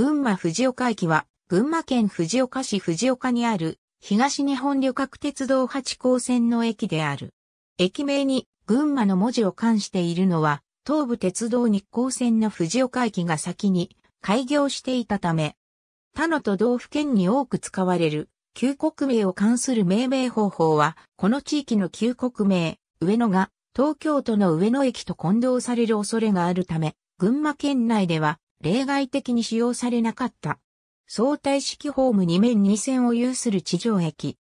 群馬藤岡駅は、群馬県藤岡市藤岡にある、東日本旅客鉄道八高線の駅である。駅名に、群馬の文字を冠しているのは、東武鉄道日光線の藤岡駅が先に開業していたため、他の都道府県に多く使われる、旧国名を関する命名方法は、この地域の旧国名、上野が、東京都の上野駅と混同される恐れがあるため、群馬県内では、例外的に使用されなかった。相対式ホーム2面2線を有する地上駅。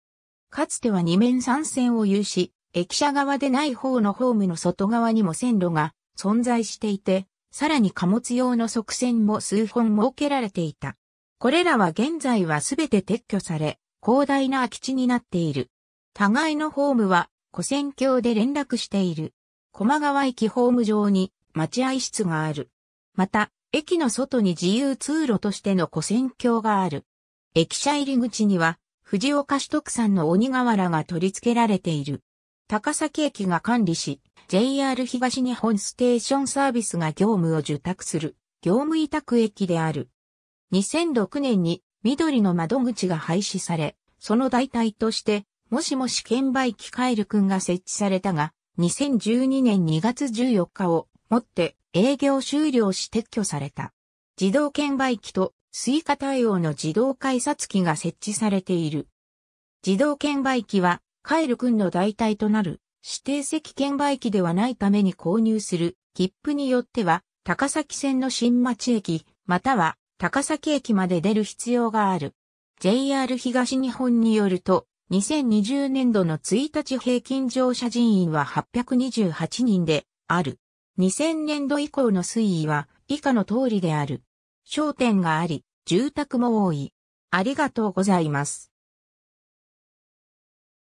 かつては2面3線を有し、駅舎側でない方のホームの外側にも線路が存在していて、さらに貨物用の側線も数本設けられていた。これらは現在はすべて撤去され、広大な空き地になっている。互いのホームは、古線橋で連絡している。駒川駅ホーム上に待合室がある。また、駅の外に自由通路としての古戦橋がある。駅舎入り口には、藤岡市特産の鬼瓦が取り付けられている。高崎駅が管理し、JR 東日本ステーションサービスが業務を受託する、業務委託駅である。2006年に緑の窓口が廃止され、その代替として、もしもし券売機カエルくんが設置されたが、2012年2月14日をもって営業終了し撤去された。自動券売機とスイカ対応の自動改札機が設置されている。自動券売機はカエル君の代替となる指定席券売機ではないために購入する切符によっては高崎線の新町駅または高崎駅まで出る必要がある。JR 東日本によると、2020年度の1日平均乗車人員は828人である。2000年度以降の推移は以下の通りである。商店があり、住宅も多い。ありがとうございます。